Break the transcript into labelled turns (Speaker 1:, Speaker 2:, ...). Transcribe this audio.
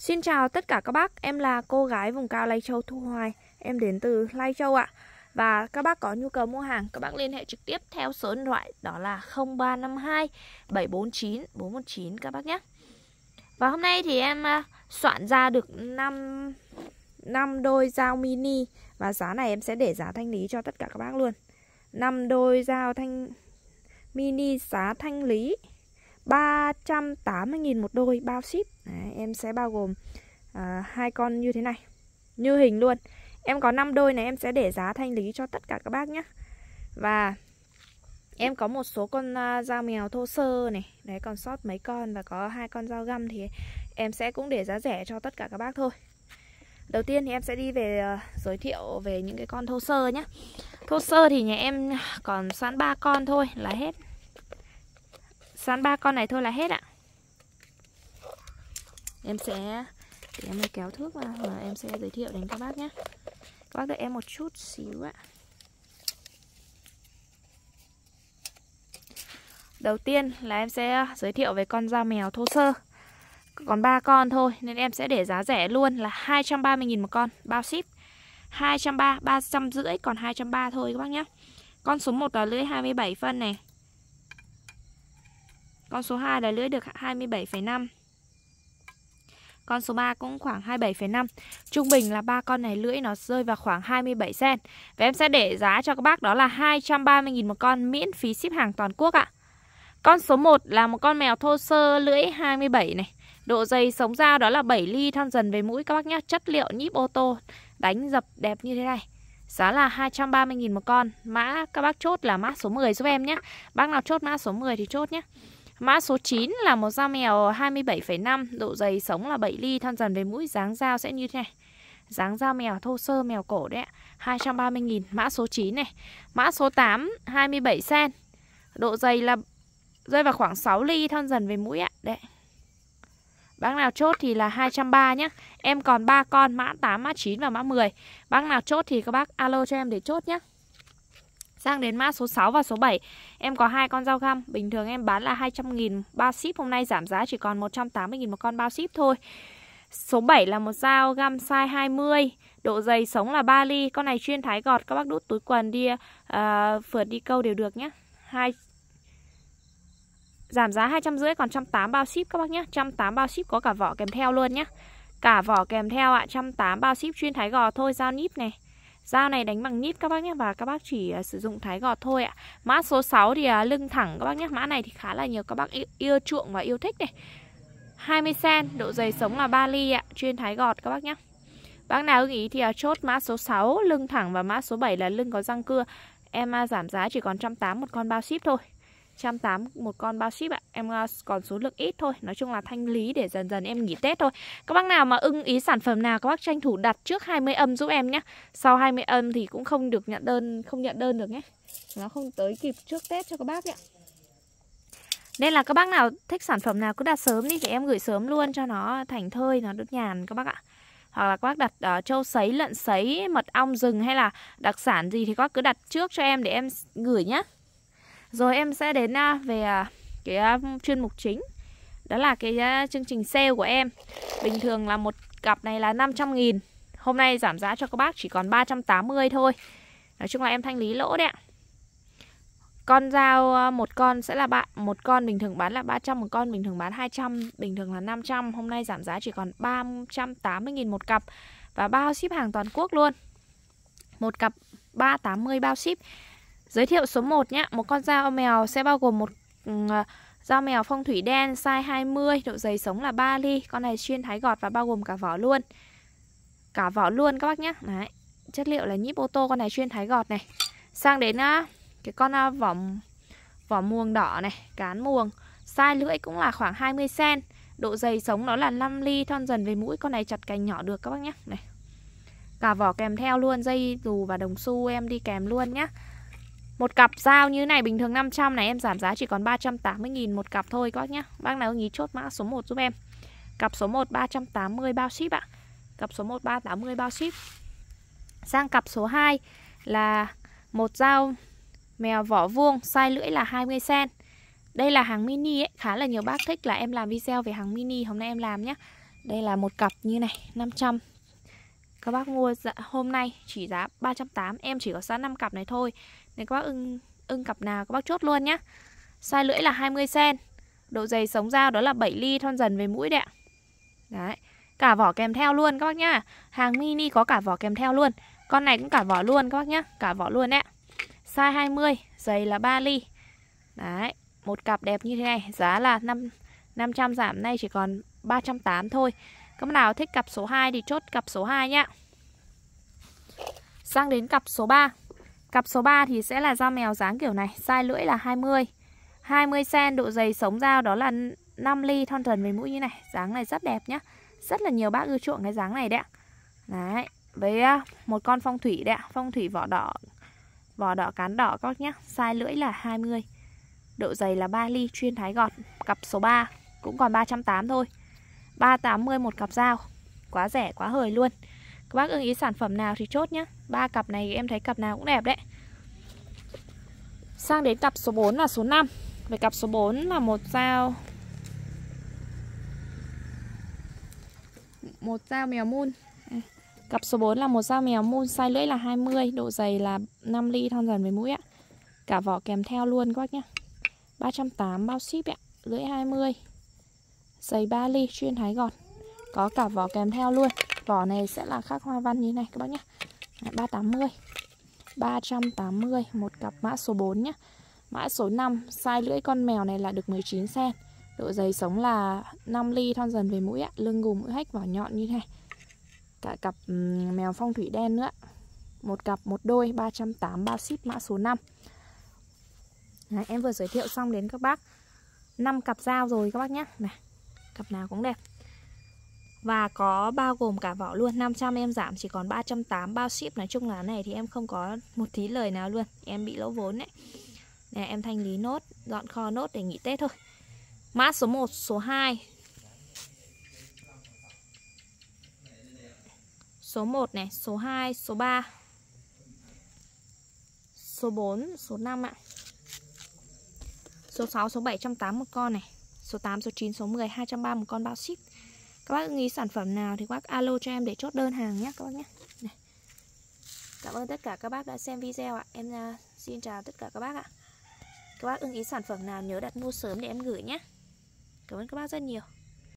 Speaker 1: Xin chào tất cả các bác, em là cô gái vùng cao Lai Châu Thu Hoài Em đến từ Lai Châu ạ Và các bác có nhu cầu mua hàng, các bác liên hệ trực tiếp theo số điện thoại đó là 0352 749 419 các bác nhé Và hôm nay thì em à, soạn ra được 5, 5 đôi dao mini Và giá này em sẽ để giá thanh lý cho tất cả các bác luôn 5 đôi dao thanh mini giá thanh lý 380.000 một đôi bao ship Đấy em sẽ bao gồm à, hai uh, con như thế này như hình luôn em có 5 đôi này em sẽ để giá thanh lý cho tất cả các bác nhé và em có một số con uh, dao mèo thô sơ này đấy còn sót mấy con và có hai con dao găm thì em sẽ cũng để giá rẻ cho tất cả các bác thôi đầu tiên thì em sẽ đi về uh, giới thiệu về những cái con thô sơ nhé thô sơ thì nhà em còn sẵn ba con thôi là hết sẵn ba con này thôi là hết ạ em sẽ để em kéo thước vào và em sẽ giới thiệu đến các bác nhé các bác đợi em một chút xíu ạ đầu tiên là em sẽ giới thiệu về con dao mèo thô sơ còn ba con thôi nên em sẽ để giá rẻ luôn là 230.000 một con bao ship 230 350 còn 230 thôi các bác nhé con số 1 là lưỡi 27 phân này con số 2 là lưỡi được 27,5 con số 3 cũng khoảng 27,5. Trung bình là ba con này lưỡi nó rơi vào khoảng 27 sen. Và em sẽ để giá cho các bác đó là 230.000 một con miễn phí ship hàng toàn quốc ạ. Con số 1 là một con mèo thô sơ lưỡi 27 này. Độ dày sống dao đó là 7 ly thon dần về mũi các bác nhé. Chất liệu nhíp ô tô đánh dập đẹp như thế này. Giá là 230.000 một con. Mã các bác chốt là mã số 10 giúp em nhé. Bác nào chốt mã số 10 thì chốt nhé. Mã số 9 là một dao mèo 27,5, độ dày sống là 7 ly, thân dần về mũi, dáng dao sẽ như thế này. Dáng dao mèo thô sơ mèo cổ đấy ạ, 230.000, mã số 9 này. Mã số 8, 27 sen Độ dày là rơi vào khoảng 6 ly, thân dần về mũi ạ. Đấy. Bác nào chốt thì là 230 nhé Em còn 3 con mã 8, mã 9 và mã 10 Bác nào chốt thì các bác alo cho em để chốt nhé Sang đến mã số 6 và số 7, em có hai con dao găm, bình thường em bán là 200.000 bao ship, hôm nay giảm giá chỉ còn 180.000 một con bao ship thôi. Số 7 là một dao găm size 20, độ dày sống là 3 ly, con này chuyên thái gọt, các bác đút túi quần đi, uh, phượt đi câu đều được nhé. Hai Giảm giá 250 còn 108 bao ship các bác nhé, 108 bao ship có cả vỏ kèm theo luôn nhé. Cả vỏ kèm theo ạ, à, 108 bao ship chuyên thái gọt thôi, dao níp này. Dao này đánh bằng nít các bác nhé và các bác chỉ uh, sử dụng thái gọt thôi ạ. Mã số 6 thì uh, lưng thẳng các bác nhé. Mã này thì khá là nhiều các bác yêu, yêu chuộng và yêu thích này. 20 cm, độ dày sống là 3 ly ạ, chuyên thái gọt các bác nhé. Bác nào ưng ý thì uh, chốt mã số 6 lưng thẳng và mã số 7 là lưng có răng cưa. Em uh, giảm giá chỉ còn 180 một con bao ship thôi. 180 một con bao ship ạ. Em ờ, còn số lượng ít thôi. Nói chung là thanh lý để dần dần em nghỉ Tết thôi. Các bác nào mà ưng ý sản phẩm nào các bác tranh thủ đặt trước 20 âm giúp em nhé. Sau 20 âm thì cũng không được nhận đơn, không nhận đơn được nhé. Nó không tới kịp trước Tết cho các bác ạ. Nên là các bác nào thích sản phẩm nào cứ đặt sớm đi thì em gửi sớm luôn cho nó thành thơi, nó đốt nhàn các bác ạ hoặc là các bác đặt uh, trâu sấy lợn sấy mật ong rừng hay là đặc sản gì thì các bác cứ đặt trước cho em để em gửi nhé rồi em sẽ đến à, về à, cái à, chuyên mục chính Đó là cái chương trình sale của em Bình thường là một cặp này là 500 nghìn Hôm nay giảm giá cho các bác chỉ còn 380 thôi Nói chung là em thanh lý lỗ đấy ạ Con dao một con sẽ là bạn một con bình thường bán là 300 Một con bình thường bán 200 Bình thường là 500 Hôm nay giảm giá chỉ còn 380 nghìn một cặp Và bao ship hàng toàn quốc luôn Một cặp 380 bao ship Giới thiệu số 1 nhé, một con dao mèo sẽ bao gồm một ừ, à, dao mèo phong thủy đen size 20, độ dày sống là 3 ly. Con này chuyên thái gọt và bao gồm cả vỏ luôn. Cả vỏ luôn các bác nhé. Đấy, chất liệu là nhíp ô tô, con này chuyên thái gọt này. Sang đến à, cái con à, vỏ vỏ muồng đỏ này, cán muồng. Size lưỡi cũng là khoảng 20 cm. Độ dày sống nó là 5 ly thon dần về mũi Con này chặt cành nhỏ được các bác nhé này. Cả vỏ kèm theo luôn Dây dù và đồng xu em đi kèm luôn nhé một cặp dao như này bình thường 500 này em giảm giá chỉ còn 380.000 một cặp thôi các bác nhá. Bác nào ý chốt mã số 1 giúp em. Cặp số 1 380 bao ship ạ. Cặp số 1 380 bao ship. Sang cặp số 2 là một dao mèo vỏ vuông size lưỡi là 20 cm. Đây là hàng mini ấy, khá là nhiều bác thích là em làm video về hàng mini hôm nay em làm nhá Đây là một cặp như này, 500 các bác mua dạ, hôm nay chỉ giá 380 Em chỉ có giá 5 cặp này thôi Nên các bác ưng, ưng cặp nào các bác chốt luôn nhá Size lưỡi là 20cm Độ dày sống dao đó là 7 ly thon dần về mũi đấy ạ Đấy Cả vỏ kèm theo luôn các bác nhá Hàng mini có cả vỏ kèm theo luôn Con này cũng cả vỏ luôn các bác nhá Cả vỏ luôn đấy Size 20 Dày là 3 ly Đấy Một cặp đẹp như thế này Giá là 5, 500 giảm nay chỉ còn 380 thôi các nào thích cặp số 2 thì chốt cặp số 2 nhá. Sang đến cặp số 3. Cặp số 3 thì sẽ là dao mèo dáng kiểu này, size lưỡi là 20. 20 cm độ dày sống dao đó là 5 ly thon thần với mũi như này, dáng này rất đẹp nhá. Rất là nhiều bác ưa chuộng cái dáng này đấy ạ. Đấy, với à, một con phong thủy đấy ạ, phong thủy vỏ đỏ vỏ đỏ cán đỏ các nhé size lưỡi là 20. Độ dày là 3 ly chuyên thái gọt, cặp số 3 cũng còn 380 thôi. 380 một cặp dao Quá rẻ quá hời luôn Các bác ưng ý sản phẩm nào thì chốt nhé ba cặp này em thấy cặp nào cũng đẹp đấy Sang đến cặp số 4 là số 5 Về cặp số 4 là một dao Một dao mèo mun à, Cặp số 4 là một dao mèo mun Size lưỡi là 20 Độ dày là 5 ly thon dần với mũi ạ Cả vỏ kèm theo luôn các bác nhé 380 bao ship ạ Lưỡi 20 giấy ly chuyên thái gọt có cả vỏ kèm theo luôn vỏ này sẽ là khắc hoa văn như này các bác nhé 380 380 một cặp mã số 4 nhé mã số 5 size lưỡi con mèo này là được 19 cm độ dày sống là 5 ly thon dần về mũi ạ lưng gùm mũi hách vỏ nhọn như này cả cặp mèo phong thủy đen nữa một cặp một đôi 383 ship mã số 5 Đấy, em vừa giới thiệu xong đến các bác 5 cặp dao rồi các bác nhé này Cặp nào cũng đẹp và có bao gồm cả vỏ luôn 500 em giảm chỉ còn 308 bao ship Nói chung là này thì em không có một tí lời nào luôn Em bị lỗ vốn đấy Nè em thanh lý nốt Dọn kho nốt để nghỉ Tết thôi Mã số 1, số 2 Số 1 này, số 2, số 3 Số 4, số 5 ạ Số 6, số trăm tám một con này số 8, số 9, số 10, 230 một con bao ship Các bác nghĩ sản phẩm nào thì các bác alo cho em để chốt đơn hàng nhé các bác nhé này. Cảm ơn tất cả các bác đã xem video ạ Em à, xin chào tất cả các bác ạ Các bác ưng ý sản phẩm nào nhớ đặt mua sớm để em gửi nhé Cảm ơn các bác rất nhiều